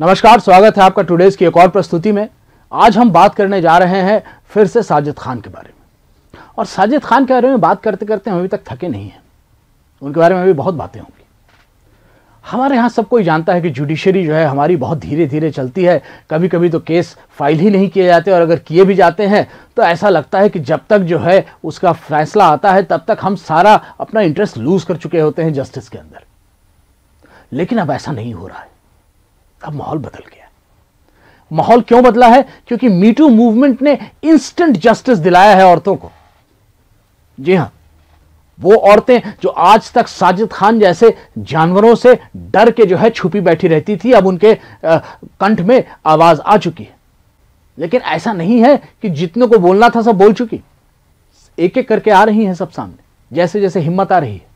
नमस्कार स्वागत है आपका टुडेज की एक और प्रस्तुति में आज हम बात करने जा रहे हैं फिर से साजिद खान के बारे में और साजिद खान के बारे में बात करते करते हम अभी तक थके नहीं हैं उनके बारे में भी बहुत बातें होंगी हमारे यहाँ सब कोई जानता है कि जुडिशरी जो है हमारी बहुत धीरे धीरे चलती है कभी कभी तो केस फाइल ही नहीं किए जाते और अगर किए भी जाते हैं तो ऐसा लगता है कि जब तक जो है उसका फैसला आता है तब तक हम सारा अपना इंटरेस्ट लूज कर चुके होते हैं जस्टिस के अंदर लेकिन अब ऐसा नहीं हो रहा है अब माहौल बदल गया माहौल क्यों बदला है क्योंकि मीटू मूवमेंट ने इंस्टेंट जस्टिस दिलाया है औरतों को जी हां वो औरतें जो आज तक साजिद खान जैसे जानवरों से डर के जो है छुपी बैठी रहती थी अब उनके कंठ में आवाज आ चुकी है लेकिन ऐसा नहीं है कि जितने को बोलना था सब बोल चुकी एक एक करके आ रही हैं सब सामने जैसे जैसे हिम्मत आ रही है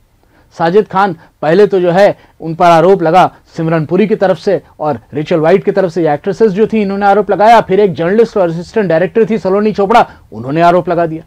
साजिद खान पहले तो जो है उन पर आरोप लगा सिमरनपुरी की तरफ से और रिचल वाइट की तरफ से एक्ट्रेसेस जो थी इन्होंने आरोप लगाया फिर एक जर्नलिस्ट और असिस्टेंट डायरेक्टर थी सलोनी चोपड़ा उन्होंने आरोप लगा दिया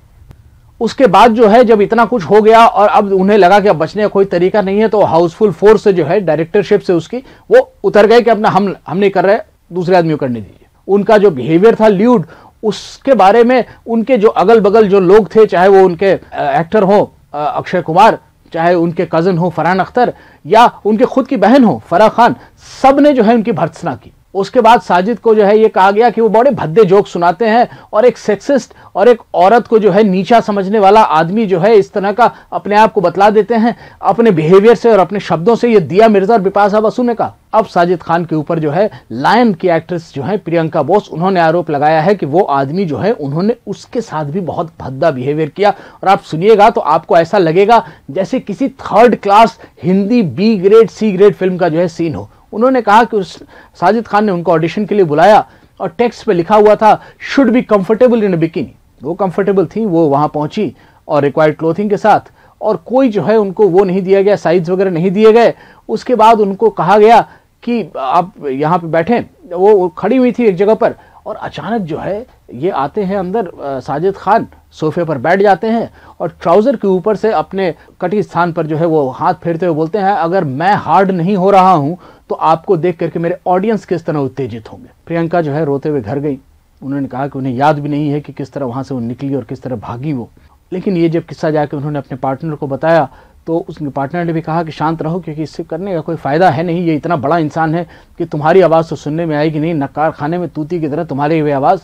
उसके बाद जो है जब इतना कुछ हो गया और अब उन्हें लगा कि अब बचने का कोई तरीका नहीं है तो हाउसफुल फोर्स से जो है डायरेक्टरशिप से उसकी वो उतर गए कि अपना हम हम नहीं कर रहे दूसरे आदमी को करने दीजिए उनका जो बिहेवियर था ल्यूड उसके बारे में उनके जो अगल बगल जो लोग थे चाहे वो उनके एक्टर हो अक्षय कुमार चाहे उनके कज़न हो फरहान अख्तर या उनके खुद की बहन हो फरा खान सब ने जो है उनकी भर्त्सना की उसके बाद साजिद को जो है ये कहा गया कि वो बड़े भद्दे जोक सुनाते हैं और एक सेक्सिस्ट और एक औरत को जो है नीचा समझने वाला आदमी जो है इस तरह का अपने आप को बतला देते हैं अपने बिहेवियर से और अपने शब्दों से ये दिया मिर्जा और बिपाशा बसु ने कहा अब साजिद खान के ऊपर जो है लायन की एक्ट्रेस जो है प्रियंका बोस उन्होंने आरोप लगाया है कि वो आदमी जो है उन्होंने उसके साथ भी बहुत भद्दा बिहेवियर किया और आप सुनिएगा तो आपको ऐसा लगेगा जैसे किसी third class Hindi B grade C grade film का जो है सीन हो उन्होंने कहा कि उस साजिद खान ने उनको ऑडिशन के लिए बुलाया और टेक्स्ट पे लिखा हुआ था should be comfortable in bikini वो कंफर्टेबल थी वो वहां पहुंची और रिक्वायर्ड क्लोथिंग के साथ और कोई जो है उनको वो नहीं दिया गया साइज वगैरह नहीं दिए गए उसके बाद उनको कहा गया कि आप यहाँ पे बैठे वो खड़ी हुई थी एक जगह पर और अचानक जो है ये आते हैं अंदर साजिद खान सोफे पर बैठ जाते हैं और ट्राउज़र के ऊपर से अपने कटी स्थान पर जो है वो हाथ फेरते हुए बोलते हैं अगर मैं हार्ड नहीं हो रहा हूँ तो आपको देख करके मेरे ऑडियंस किस तरह उत्तेजित होंगे प्रियंका जो है रोते हुए घर गई उन्होंने कहा कि उन्हें याद भी नहीं है कि किस तरह वहाँ से वो निकली और किस तरह भागी वो लेकिन ये जब किस्सा जाके उन्होंने अपने पार्टनर को बताया तो उस पार्टनर ने भी कहा कि शांत रहो क्योंकि इससे करने का कोई फ़ायदा है नहीं ये इतना बड़ा इंसान है कि तुम्हारी आवाज़ तो सुनने में आएगी नहीं नक्कार खाने में तूती की तरह तुम्हारी हुई आवाज़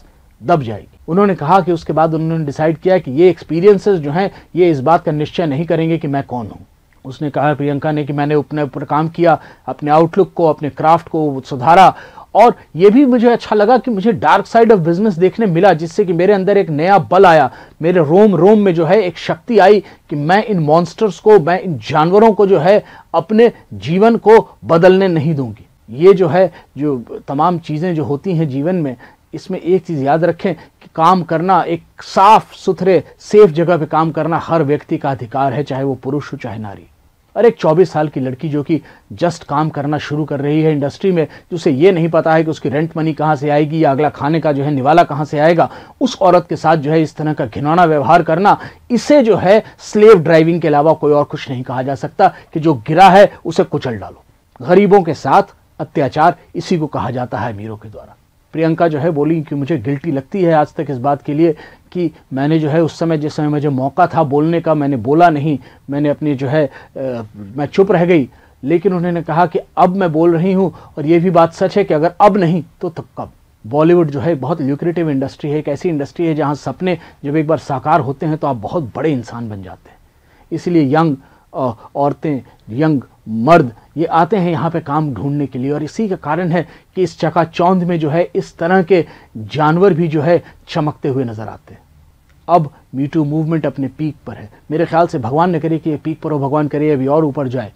दब जाएगी उन्होंने कहा कि उसके बाद उन्होंने डिसाइड किया कि ये एक्सपीरियंसेस जो हैं ये इस बात का निश्चय नहीं करेंगे कि मैं कौन हूँ उसने कहा प्रियंका ने कि मैंने अपने ऊपर काम किया अपने आउटलुक को अपने क्राफ्ट को सुधारा और ये भी मुझे अच्छा लगा कि मुझे डार्क साइड ऑफ बिजनेस देखने मिला जिससे कि मेरे अंदर एक नया बल आया मेरे रोम रोम में जो है एक शक्ति आई कि मैं इन मॉन्स्टर्स को मैं इन जानवरों को जो है अपने जीवन को बदलने नहीं दूंगी ये जो है जो तमाम चीज़ें जो होती हैं जीवन में इसमें एक चीज़ याद रखें कि काम करना एक साफ सुथरे सेफ जगह पे काम करना हर व्यक्ति का अधिकार है चाहे वो पुरुष हो चाहे नारी और एक 24 साल की लड़की जो कि जस्ट काम करना शुरू कर रही है इंडस्ट्री में जिसे ये नहीं पता है कि उसकी रेंट मनी कहाँ से आएगी या अगला खाने का जो है निवाला कहाँ से आएगा उस औरत के साथ जो है इस तरह का घिनौना व्यवहार करना इसे जो है स्लेव ड्राइविंग के अलावा कोई और कुछ नहीं कहा जा सकता कि जो गिरा है उसे कुचल डालो गरीबों के साथ अत्याचार इसी को कहा जाता है अमीरों के द्वारा प्रियंका जो है बोली कि मुझे गिल्टी लगती है आज तक इस बात के लिए कि मैंने जो है उस समय जिस समय मुझे मौका था बोलने का मैंने बोला नहीं मैंने अपनी जो है आ, मैं चुप रह गई लेकिन उन्होंने कहा कि अब मैं बोल रही हूँ और ये भी बात सच है कि अगर अब नहीं तो तब कब बॉलीवुड जो है बहुत ल्यूक्रेटिव इंडस्ट्री है एक ऐसी इंडस्ट्री है जहाँ सपने जब एक बार साकार होते हैं तो आप बहुत बड़े इंसान बन जाते हैं इसलिए यंग औरतें यंग मर्द ये आते हैं यहाँ पे काम ढूंढने के लिए और इसी का कारण है कि इस चकाचौंध में जो है इस तरह के जानवर भी जो है चमकते हुए नज़र आते हैं अब मीटू मूवमेंट अपने पीक पर है मेरे ख्याल से भगवान ने करे कि ये पीक पर हो भगवान करे अभी और ऊपर जाए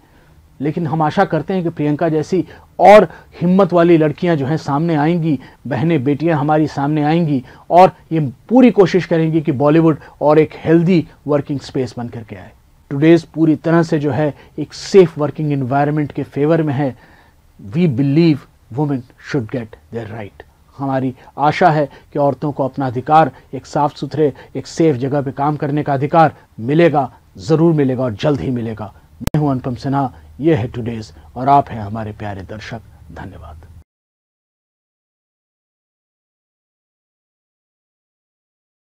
लेकिन हम आशा करते हैं कि प्रियंका जैसी और हिम्मत वाली लड़कियां जो हैं सामने आएंगी बहनें बेटियां हमारी सामने आएंगी और ये पूरी कोशिश करेंगी कि बॉलीवुड और एक हेल्दी वर्किंग स्पेस बन करके आए टुडेज़ पूरी तरह से जो है एक सेफ़ वर्किंग इन्वायरमेंट के फेवर में है we believe women should get there right हमारी आशा है कि औरतों को अपना अधिकार एक साफ़ सुथरे एक सेफ जगह पे काम करने का अधिकार मिलेगा ज़रूर मिलेगा और जल्द ही मिलेगा मैं हूं अनुपम सिन्हा यह है टुडेज़ और आप हैं हमारे प्यारे दर्शक धन्यवाद